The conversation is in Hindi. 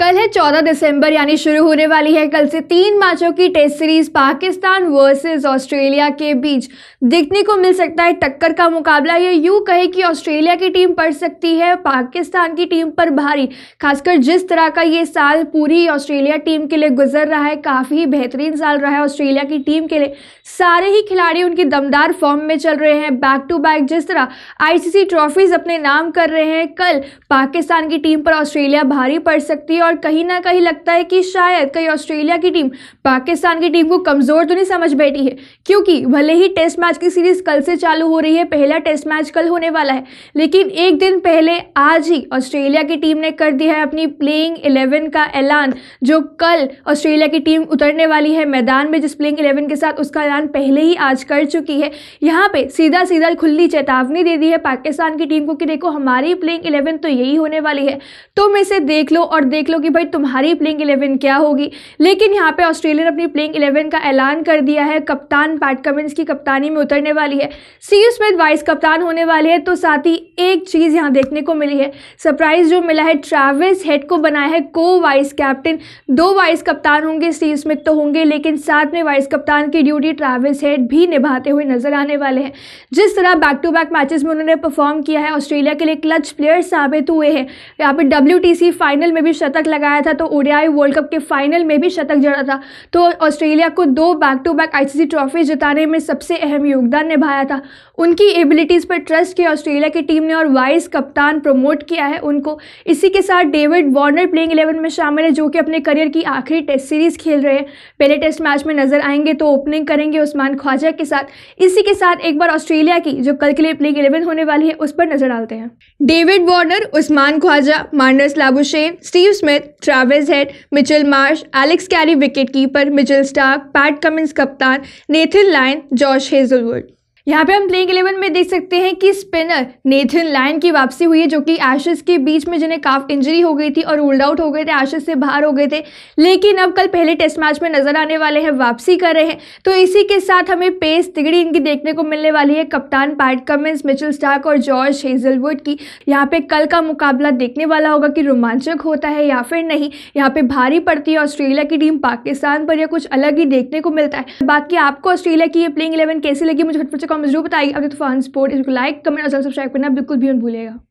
कल है चौदह दिसंबर यानी शुरू होने वाली है कल से तीन मैचों की test series Pakistan versus Australia के बीच देखने को मिल सकता है टक्कर का मुकाबला ये यूँ कहे कि ऑस्ट्रेलिया की टीम पड़ सकती है पाकिस्तान की टीम पर भारी खासकर जिस तरह का ये साल पूरी ऑस्ट्रेलिया टीम के लिए गुजर रहा है काफ़ी बेहतरीन साल रहा है ऑस्ट्रेलिया की टीम के लिए सारे ही खिलाड़ी उनकी दमदार फॉर्म में चल रहे हैं बैक टू बैक जिस तरह आई ट्रॉफीज अपने नाम कर रहे हैं कल पाकिस्तान की टीम पर ऑस्ट्रेलिया भारी पड़ सकती है और कहीं ना कहीं लगता है कि शायद कहीं ऑस्ट्रेलिया की टीम पाकिस्तान की टीम को कमज़ोर तो नहीं समझ बैठी है क्योंकि भले ही टेस्ट मैच की सीरीज़ कल से चालू हो रही है पहला टेस्ट मैच कल होने वाला है लेकिन एक दिन पहले आज ही ऑस्ट्रेलिया की टीम ने कर दिया है अपनी प्लेइंग इलेवन का ऐलान जो कल ऑस्ट्रेलिया की टीम उतरने वाली है मैदान में जिस प्लेइंग इलेवन के साथ उसका ऐलान पहले ही आज कर चुकी है यहाँ पर सीधा सीधा खुली चेतावनी दे दी है पाकिस्तान की टीम को कि देखो हमारी प्लेइंग इलेवन तो यही होने वाली है तुम इसे देख लो और देख लो हो कि भाई तुम्हारी प्लेइंग इलेवन क्या होगी लेकिन यहाँ पे ऑस्ट्रेलिया ने अपनी प्लेइंग इलेवन का ऐलान कर दिया है कप्तान पैट कमिंस की कप्तानी में उतरने वाली है सीव स्मिथ वाइस कप्तान होने वाली है तो साथ ही एक चीज़ यहाँ देखने को मिली है सरप्राइज जो मिला है ट्रैविस हेड को बनाया है को वाइस कैप्टन दो वाइस कप्तान होंगे स्टीव स्मिथ तो होंगे लेकिन साथ में वाइस कप्तान की ड्यूटी ट्रैविस हेड भी निभाते हुए नजर आने वाले हैं जिस तरह बैक टू बैक मैचेस में उन्होंने परफॉर्म किया है ऑस्ट्रेलिया के लिए क्लच प्लेयर साबित हुए हैं यहाँ पर डब्ल्यू फाइनल में भी शतक लगाया था तो ओडियाई वर्ल्ड कप के फाइनल में भी शतक जड़ा था तो ऑस्ट्रेलिया को दो back to back ICC trophy जिताने में सबसे अहम योगदान निभाया था उनकी एबिलिटीज़ पर ट्रस्ट किया ऑस्ट्रेलिया की टीम ने और वाइस कप्तान प्रमोट किया है उनको इसी के साथ डेविड वार्नर प्लेइंग इलेवन में शामिल है जो कि अपने करियर की आखिरी टेस्ट सीरीज़ खेल रहे हैं पहले टेस्ट मैच में नजर आएंगे तो ओपनिंग करेंगे उस्मान ख्वाजा के साथ इसी के साथ एक बार ऑस्ट्रेलिया की जो कल के लिए प्लेइंग इलेवन होने वाली है उस पर नजर डालते हैं David Warner Usman Khawaja Marnus Labuschagne Steve Smith Smith Travis Head Mitchell Marsh Alex Carey wicketkeeper Mitchell Starc Pat Cummins कप्तान नेथिन लाइन जॉर्श हेजलवुड यहाँ पे हम प्लेइंग इलेवन में देख सकते हैं कि स्पिनर नेथन लाइन की वापसी हुई है जो कि एशेस के बीच में जिन्हें काफ इंजरी हो गई थी और रोल्ड आउट हो गए थे एशेस से बाहर हो गए थे लेकिन अब कल पहले टेस्ट मैच में नजर आने वाले हैं वापसी कर रहे हैं तो इसी के साथ हमें पेस तिगड़ी इनकी देखने को मिलने वाली है कप्तान पैट कमिंस मिचल स्टार्क और जॉर्ज हेजलवुड की यहाँ पे कल का मुकाबला देखने वाला होगा कि रोमांचक होता है या फिर नहीं यहाँ पे भारी पड़ती है ऑस्ट्रेलिया की टीम पाकिस्तान पर यह कुछ अलग ही देखने को मिलता है बाकी आपको ऑस्ट्रेलिया की ये प्लेइंग इलेवन कैसी लगी मुझे फटफट हमें जरूर बताइए अगर तूफान स्पोर्ट इसको लाइक कमेंट और सब्सक्राइब करना बिल्कुल भी मत भूलेगा